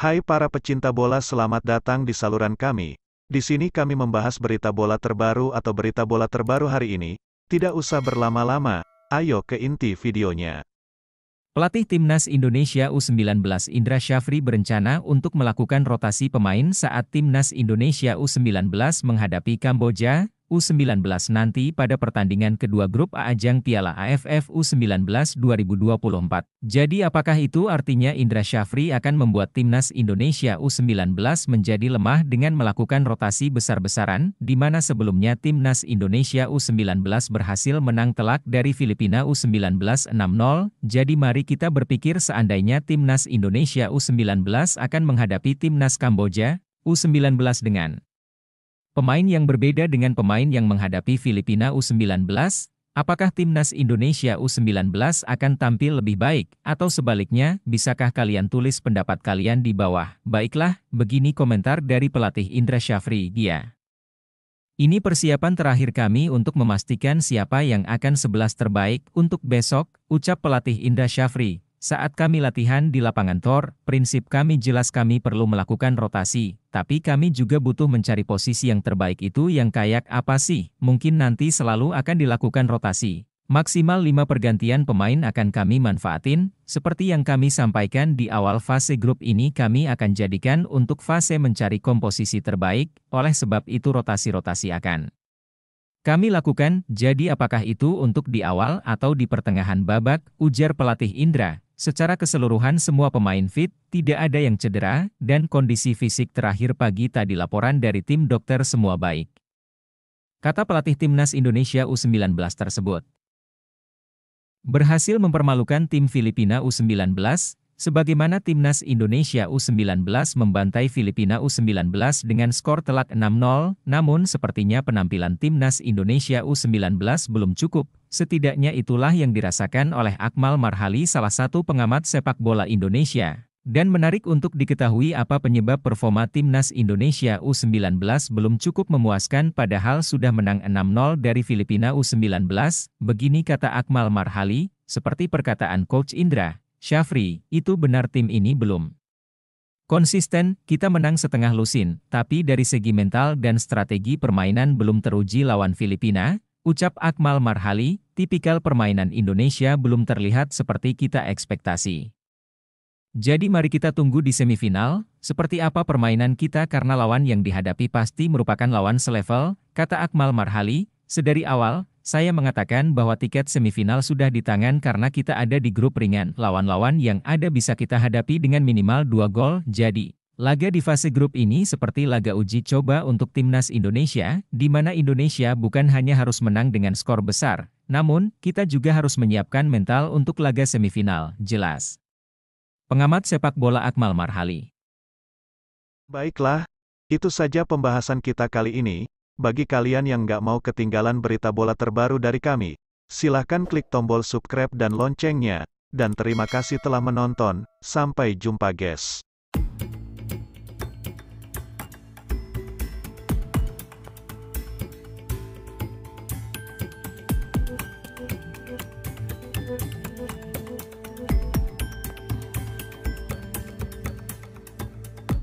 Hai para pecinta bola selamat datang di saluran kami. Di sini kami membahas berita bola terbaru atau berita bola terbaru hari ini. Tidak usah berlama-lama, ayo ke inti videonya. Pelatih Timnas Indonesia U19 Indra Syafri berencana untuk melakukan rotasi pemain saat Timnas Indonesia U19 menghadapi Kamboja, U19 nanti pada pertandingan kedua grup A ajang Piala AFF U19 2024. Jadi apakah itu artinya Indra Syafri akan membuat timnas Indonesia U19 menjadi lemah dengan melakukan rotasi besar-besaran, di mana sebelumnya timnas Indonesia U19 berhasil menang telak dari Filipina U19 6-0, jadi mari kita berpikir seandainya timnas Indonesia U19 akan menghadapi timnas Kamboja, U19 dengan Pemain yang berbeda dengan pemain yang menghadapi Filipina U19, apakah timnas Indonesia U19 akan tampil lebih baik, atau sebaliknya, bisakah kalian tulis pendapat kalian di bawah? Baiklah, begini komentar dari pelatih Indra Syafri, dia. Ini persiapan terakhir kami untuk memastikan siapa yang akan 11 terbaik untuk besok, ucap pelatih Indra Syafri. Saat kami latihan di lapangan Tor, prinsip kami jelas kami perlu melakukan rotasi, tapi kami juga butuh mencari posisi yang terbaik itu yang kayak apa sih? Mungkin nanti selalu akan dilakukan rotasi. Maksimal 5 pergantian pemain akan kami manfaatin, seperti yang kami sampaikan di awal fase grup ini kami akan jadikan untuk fase mencari komposisi terbaik, oleh sebab itu rotasi-rotasi akan kami lakukan, jadi apakah itu untuk di awal atau di pertengahan babak, ujar pelatih Indra. Secara keseluruhan semua pemain fit, tidak ada yang cedera, dan kondisi fisik terakhir pagi tadi laporan dari tim dokter semua baik. Kata pelatih timnas Indonesia U19 tersebut. Berhasil mempermalukan tim Filipina U19, Sebagaimana timnas Indonesia U19 membantai Filipina U19 dengan skor telak 6-0, namun sepertinya penampilan timnas Indonesia U19 belum cukup. Setidaknya itulah yang dirasakan oleh Akmal Marhali salah satu pengamat sepak bola Indonesia. Dan menarik untuk diketahui apa penyebab performa timnas Indonesia U19 belum cukup memuaskan padahal sudah menang 6-0 dari Filipina U19, begini kata Akmal Marhali, seperti perkataan Coach Indra, Syafri, itu benar tim ini belum. Konsisten, kita menang setengah lusin, tapi dari segi mental dan strategi permainan belum teruji lawan Filipina, ucap Akmal Marhali, tipikal permainan Indonesia belum terlihat seperti kita ekspektasi. Jadi mari kita tunggu di semifinal, seperti apa permainan kita karena lawan yang dihadapi pasti merupakan lawan selevel, kata Akmal Marhali, sedari awal, saya mengatakan bahwa tiket semifinal sudah di tangan karena kita ada di grup ringan. Lawan-lawan yang ada bisa kita hadapi dengan minimal 2 gol, jadi. Laga di fase grup ini seperti laga uji coba untuk timnas Indonesia, di mana Indonesia bukan hanya harus menang dengan skor besar, namun kita juga harus menyiapkan mental untuk laga semifinal, jelas. Pengamat sepak bola Akmal Marhali. Baiklah, itu saja pembahasan kita kali ini. Bagi kalian yang nggak mau ketinggalan berita bola terbaru dari kami, silahkan klik tombol subscribe dan loncengnya. Dan terima kasih telah menonton, sampai jumpa guys.